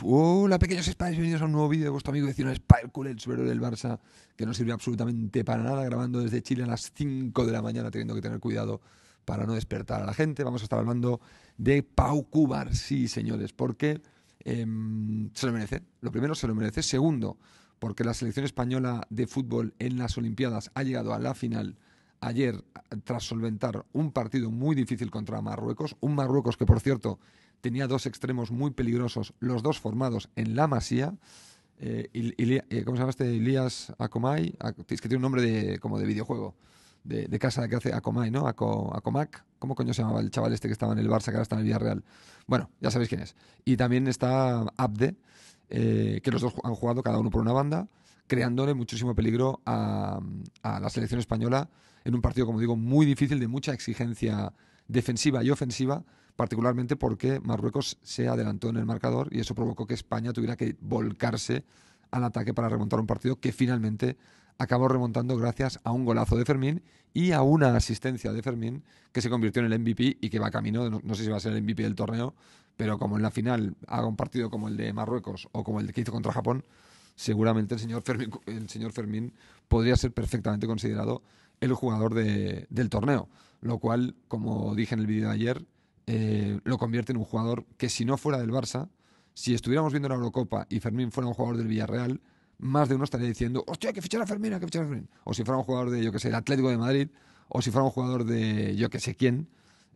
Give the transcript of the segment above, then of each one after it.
Hola oh, pequeños españoles! bienvenidos a un nuevo vídeo de vuestro amigo vecino Spidercool, el suero del Barça, que no sirve absolutamente para nada, grabando desde Chile a las 5 de la mañana, teniendo que tener cuidado para no despertar a la gente. Vamos a estar hablando de Pau Cubar, sí señores, porque em, se lo merece. Lo primero, se lo merece. Segundo, porque la selección española de fútbol en las Olimpiadas ha llegado a la final ayer tras solventar un partido muy difícil contra Marruecos, un Marruecos que por cierto tenía dos extremos muy peligrosos, los dos formados en la masía. Eh, eh, ¿Cómo se llama este? Elías Akomai. Es que tiene un nombre de, como de videojuego, de, casa que hace Akomai, ¿no? Acomac ¿Cómo coño se llamaba el chaval este que estaba en el Barça, que ahora está en el Villarreal? Bueno, ya sabéis quién es. Y también está Abde, eh, que los dos han jugado cada uno por una banda, creándole muchísimo peligro a, a la selección española en un partido, como digo, muy difícil, de mucha exigencia defensiva y ofensiva particularmente porque Marruecos se adelantó en el marcador y eso provocó que España tuviera que volcarse al ataque para remontar un partido que finalmente acabó remontando gracias a un golazo de Fermín y a una asistencia de Fermín que se convirtió en el MVP y que va camino, no, sé si va a ser el MVP del torneo, pero como en la final haga un partido como el de Marruecos o como el que hizo contra Japón, seguramente el señor Fermín, el señor Fermín podría ser perfectamente considerado el jugador del torneo, lo cual, como dije en el vídeo de ayer, eh, lo convierte en un jugador que si no fuera del Barça, si estuviéramos viendo la Eurocopa y Fermín fuera un jugador del Villarreal, más de uno estaría diciendo, hostia, hay que fichar a Fermín, hay que fichar a Fermín. O si fuera un jugador de, yo que sé, el Atlético de Madrid, o si fuera un jugador de, yo que sé quién,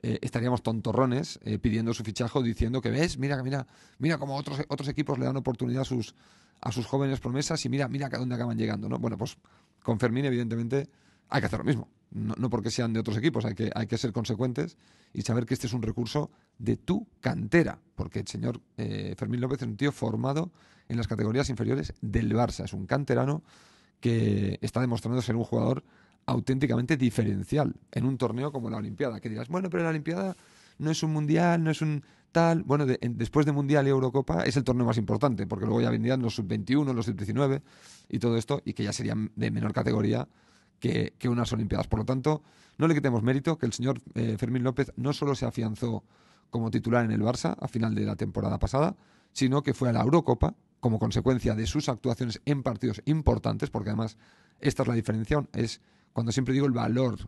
eh, estaríamos tontorrones eh, pidiendo su fichaje diciendo que ves, mira, mira, mira cómo otros, otros equipos le dan oportunidad a sus, a sus jóvenes promesas y mira, mira a dónde acaban llegando, ¿no? Bueno, pues con Fermín, evidentemente, hay que hacer lo mismo no, porque sean de otros equipos, hay que, hay que ser consecuentes y saber que este es un recurso de tu cantera, porque el señor eh, Fermín López es un tío formado en las categorías inferiores del Barça, es un canterano que está demostrando ser un jugador auténticamente diferencial en un torneo como la Olimpiada, que dirás, bueno, pero la Olimpiada no es un mundial, no es un tal, bueno, después de mundial y Eurocopa es el torneo más importante, porque luego ya vendrían los sub-21, los sub-19 y todo esto, y que ya serían de menor categoría que, unas Olimpiadas. Por lo tanto, no le quitemos mérito que el señor eh, Fermín López no solo se afianzó como titular en el Barça a final de la temporada pasada, sino que fue a la Eurocopa como consecuencia de sus actuaciones en partidos importantes, porque además esta es la diferencia, es cuando siempre digo el valor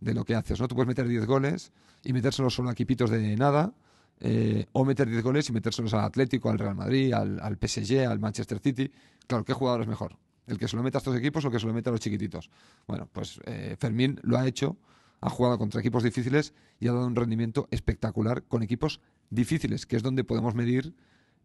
de lo que haces, ¿no? Tú puedes meter 10 goles y metérselos solo a equipitos de nada, eh, o meter 10 goles y metérselos al Atlético, al Real Madrid, al, al PSG, al Manchester City. Claro, ¿qué jugador es mejor? El que se lo meta a estos equipos o el que se lo meta a los chiquititos. Bueno, pues eh, Fermín lo ha hecho, ha jugado contra equipos difíciles y ha dado un rendimiento espectacular con equipos difíciles, que es donde podemos medir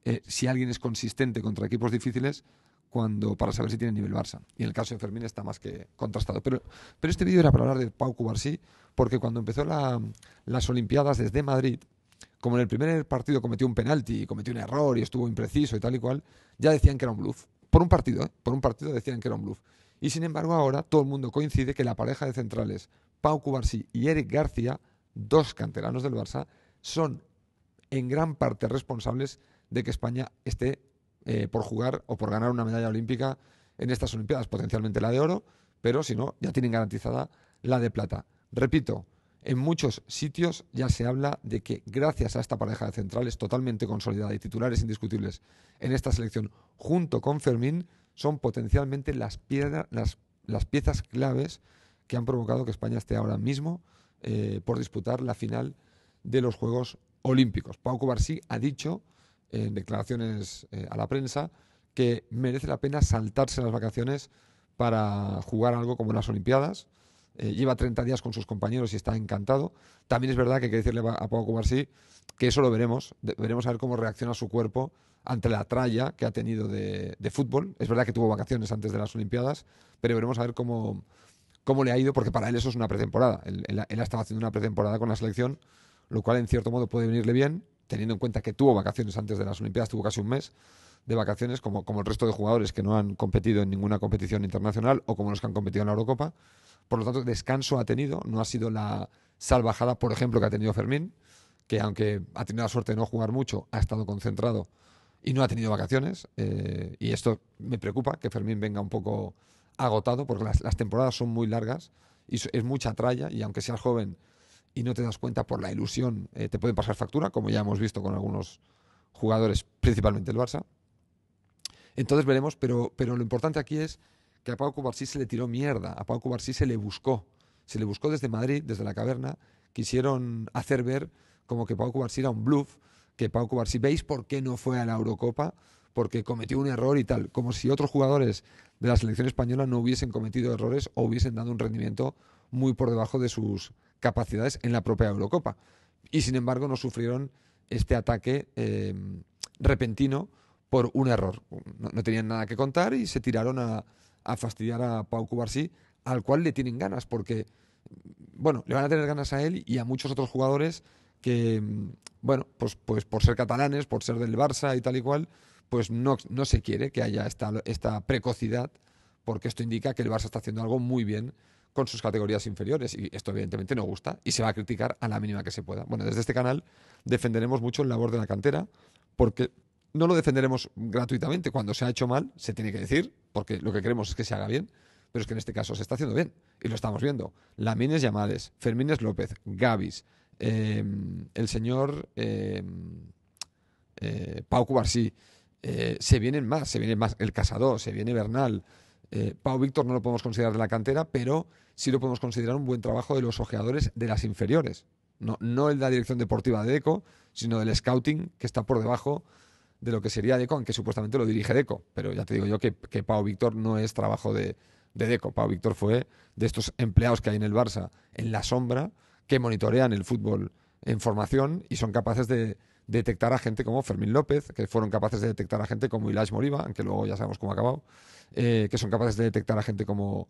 eh, si alguien es consistente contra equipos difíciles cuando para saber si tiene nivel Barça. Y en el caso de Fermín está más que contrastado. Pero, este vídeo era para hablar de Pau Cubarsí, porque cuando empezó las Olimpiadas desde Madrid, como en el primer partido cometió un penalti y cometió un error y estuvo impreciso y tal y cual, ya decían que era un bluff. Por un partido, ¿eh? Por un partido decían que era un bluff. Y sin embargo ahora todo el mundo coincide que la pareja de centrales, Pau Cubarsí y Eric García, dos canteranos del Barça, son en gran parte responsables de que España esté eh, por jugar o por ganar una medalla olímpica en estas Olimpiadas, potencialmente la de oro, pero si no, ya tienen garantizada la de plata. Repito, en muchos sitios ya se habla de que gracias a esta pareja de centrales totalmente consolidada y titulares indiscutibles en esta selección junto con Fermín son potencialmente las, las, piezas claves que han provocado que España esté ahora mismo eh, por disputar la final de los Juegos Olímpicos. Pau Cubarsí ha dicho en declaraciones eh, a la prensa que merece la pena saltarse las vacaciones para jugar algo como las Olimpiadas. Eh, lleva 30 días con sus compañeros y está encantado. También es verdad que hay que decirle a Pau Cubarsí que eso lo veremos, veremos a ver cómo reacciona su cuerpo ante la tralla que ha tenido de, fútbol. Es verdad que tuvo vacaciones antes de las Olimpiadas, pero veremos a ver cómo, cómo le ha ido, porque para él eso es una pretemporada. Él, ha estado haciendo una pretemporada con la selección, lo cual en cierto modo puede venirle bien, teniendo en cuenta que tuvo vacaciones antes de las Olimpiadas, tuvo casi un mes de vacaciones, como, como el resto de jugadores que no han competido en ninguna competición internacional o como los que han competido en la Eurocopa. Por lo tanto, descanso ha tenido, no ha sido la salvajada, por ejemplo, que ha tenido Fermín, que aunque ha tenido la suerte de no jugar mucho, ha estado concentrado y no ha tenido vacaciones. Eh, y esto me preocupa, que Fermín venga un poco agotado, porque las, temporadas son muy largas y es mucha tralla, y aunque seas joven y no te das cuenta por la ilusión, eh, te pueden pasar factura, como ya hemos visto con algunos jugadores, principalmente el Barça. Entonces veremos, pero, pero lo importante aquí es que a Pau Cubarsí se le tiró mierda, a Pau Cubarsí se le buscó. Se le buscó desde Madrid, desde la caverna. Quisieron hacer ver como que Pau Cubarsí era un bluff, que Pau Cubarsí, ¿veis por qué no fue a la Eurocopa? Porque cometió un error y tal, como si otros jugadores de la selección española no hubiesen cometido errores o hubiesen dado un rendimiento muy por debajo de sus capacidades en la propia Eurocopa. Y sin embargo no sufrieron este ataque eh, repentino por un error. no, tenían nada que contar y se tiraron a, a fastidiar a Pau Cubarsí, al cual le tienen ganas, porque, bueno, le van a tener ganas a él y a muchos otros jugadores que, bueno, pues, pues por ser catalanes, por ser del Barça y tal y cual, pues no, no se quiere que haya esta, esta precocidad, porque esto indica que el Barça está haciendo algo muy bien con sus categorías inferiores. Y esto, evidentemente, no gusta y se va a criticar a la mínima que se pueda. Bueno, desde este canal defenderemos mucho el labor de la cantera, porque no lo defenderemos gratuitamente. Cuando se ha hecho mal, se tiene que decir, porque lo que queremos es que se haga bien, pero es que en este caso se está haciendo bien y lo estamos viendo. Lamines Llamades, Fermínez López, Gavis, em, el señor em, eh, Pau Cubarsí, eh, se vienen más, se viene más el Casador, se viene Bernal. Eh, Pau Víctor no lo podemos considerar de la cantera, pero sí lo podemos considerar un buen trabajo de los ojeadores de las inferiores. No, no el de la dirección deportiva de ECO, sino del scouting que está por debajo de lo que sería Deco, aunque supuestamente lo dirige Deco. Pero ya te digo yo que, que Pau Víctor no es trabajo de, Deco. Pau Víctor fue de estos empleados que hay en el Barça en la sombra, que monitorean el fútbol en formación y son capaces de detectar a gente como Fermín López, que fueron capaces de detectar a gente como Ilash Moriba, aunque luego ya sabemos cómo ha acabado, eh, que son capaces de detectar a gente como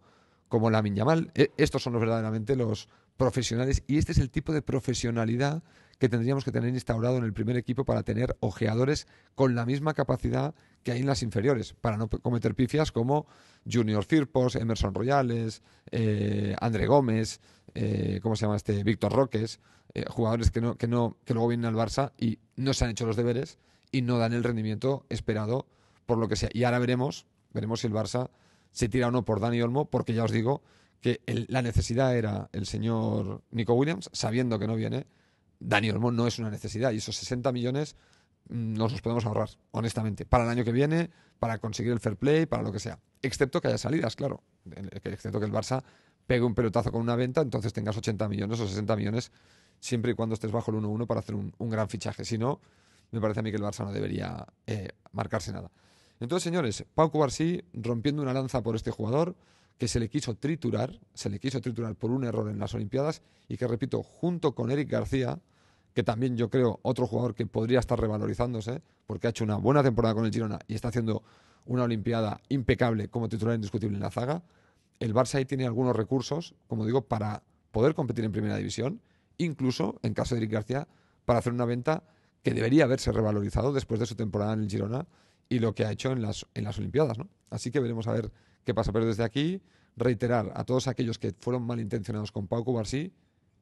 como la Minyamal. E, estos son los, verdaderamente los profesionales y este es el tipo de profesionalidad que tendríamos que tener instaurado en el primer equipo para tener ojeadores con la misma capacidad que hay en las inferiores, para no cometer pifias como Junior Firpos, Emerson Royales, eh, André Gómez, eh, ¿cómo se llama este? Víctor Roques, eh, jugadores que, no, que, no, que luego vienen al Barça y no se han hecho los deberes y no dan el rendimiento esperado por lo que sea. Y ahora veremos, veremos si el Barça se tira o no por Dani Olmo, porque ya os digo que la necesidad era el señor Nico Williams, sabiendo que no viene, Dani Olmo no es una necesidad y esos 60 millones mm, nos los podemos ahorrar, honestamente, para el año que viene, para conseguir el fair play, para lo que sea, excepto que haya salidas, claro, excepto que el Barça pegue un pelotazo con una venta, entonces tengas 80 millones o 60 millones, siempre y cuando estés bajo el 1-1 para hacer un, gran fichaje, si no, me parece a mí que el Barça no debería eh, marcarse nada. Entonces, señores, Pau Cubarsí rompiendo una lanza por este jugador que se le quiso triturar, se le quiso triturar por un error en las Olimpiadas y que, repito, junto con Eric García, que también yo creo otro jugador que podría estar revalorizándose, porque ha hecho una buena temporada con el Girona y está haciendo una Olimpiada impecable como titular indiscutible en la zaga, el Barça ahí tiene algunos recursos, como digo, para poder competir en primera división, incluso en caso de Eric García, para hacer una venta que debería haberse revalorizado después de su temporada en el Girona y lo que ha hecho en las, en las Olimpiadas, ¿no? Así que veremos a ver qué pasa. Pero desde aquí, reiterar a todos aquellos que fueron malintencionados con Pau Cubarsí,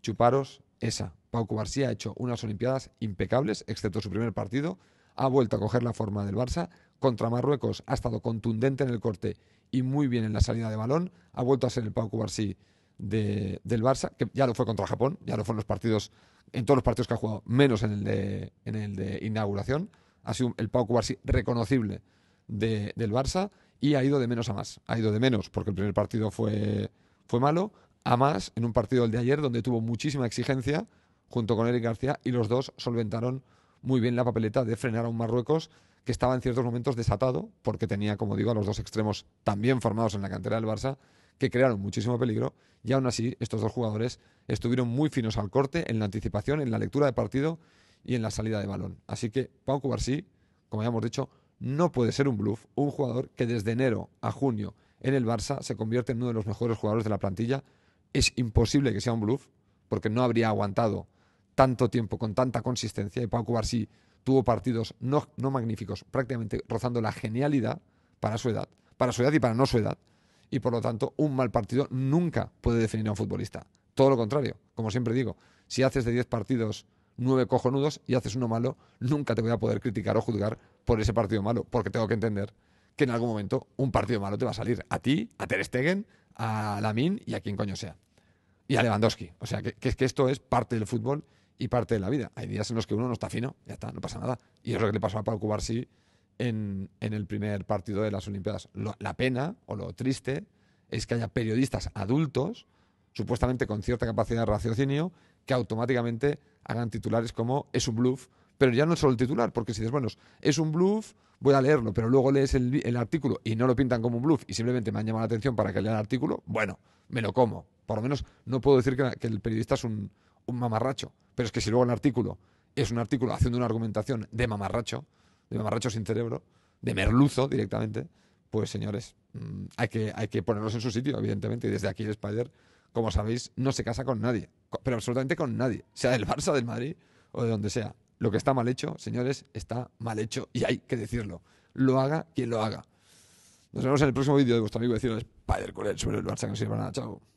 chuparos esa. Pau Cubarsí ha hecho unas Olimpiadas impecables, excepto su primer partido. Ha vuelto a coger la forma del Barça. Contra Marruecos ha estado contundente en el corte y muy bien en la salida de balón. Ha vuelto a ser el Pau Cubarsí del Barça, que ya lo fue contra Japón, ya lo fue en los partidos, en todos los partidos que ha jugado, menos en el de, en el de inauguración ha sido el Pau Cubarsí reconocible del Barça y ha ido de menos a más. Ha ido de menos porque el primer partido fue, fue malo, a más en un partido del de ayer donde tuvo muchísima exigencia junto con Eric García y los dos solventaron muy bien la papeleta de frenar a un Marruecos que estaba en ciertos momentos desatado porque tenía, como digo, a los dos extremos también formados en la cantera del Barça que crearon muchísimo peligro y aún así estos dos jugadores estuvieron muy finos al corte, en la anticipación, en la lectura de partido y en la salida de balón. Así que Pau Cubarsí, como ya hemos dicho, no puede ser un bluff, un jugador que desde enero a junio en el Barça se convierte en uno de los mejores jugadores de la plantilla. Es imposible que sea un bluff, porque no habría aguantado tanto tiempo con tanta consistencia. Y Pau Cubarsí tuvo partidos no, no magníficos, prácticamente rozando la genialidad para su edad, para su edad y para no su edad. Y por lo tanto, un mal partido nunca puede definir a un futbolista. Todo lo contrario, como siempre digo, si haces de 10 partidos nueve cojonudos y haces uno malo, nunca te voy a poder criticar o juzgar por ese partido malo, porque tengo que entender que en algún momento un partido malo te va a salir a ti, a Ter Stegen, a Lamin y a quien coño sea. Y a Lewandowski. O sea, que, que, que esto es parte del fútbol y parte de la vida. Hay días en los que uno no está fino, ya está, no pasa nada. Y es lo que le pasó a Pau Cubarsí en, el primer partido de las Olimpiadas. la pena o lo triste es que haya periodistas adultos, supuestamente con cierta capacidad de raciocinio, que automáticamente hagan titulares como es un bluff, pero ya no es solo el titular, porque si dices, bueno, es un bluff, voy a leerlo, pero luego lees el, artículo y no lo pintan como un bluff y simplemente me han llamado la atención para que lea el artículo, bueno, me lo como. Por lo menos no puedo decir que, el periodista es un, mamarracho, pero es que si luego el artículo es un artículo haciendo una argumentación de mamarracho, de mamarracho sin cerebro, de merluzo directamente, pues señores, mm, hay que, hay que ponerlos en su sitio, evidentemente, y desde aquí el Spider como sabéis, no se casa con nadie, pero absolutamente con nadie, sea del Barça, del Madrid o de donde sea. Lo que está mal hecho, señores, está mal hecho y hay que decirlo. Lo haga quien lo haga. Nos vemos en el próximo vídeo de vuestro amigo Deciros spider cole sobre el Barça que no sirve nada. Chao.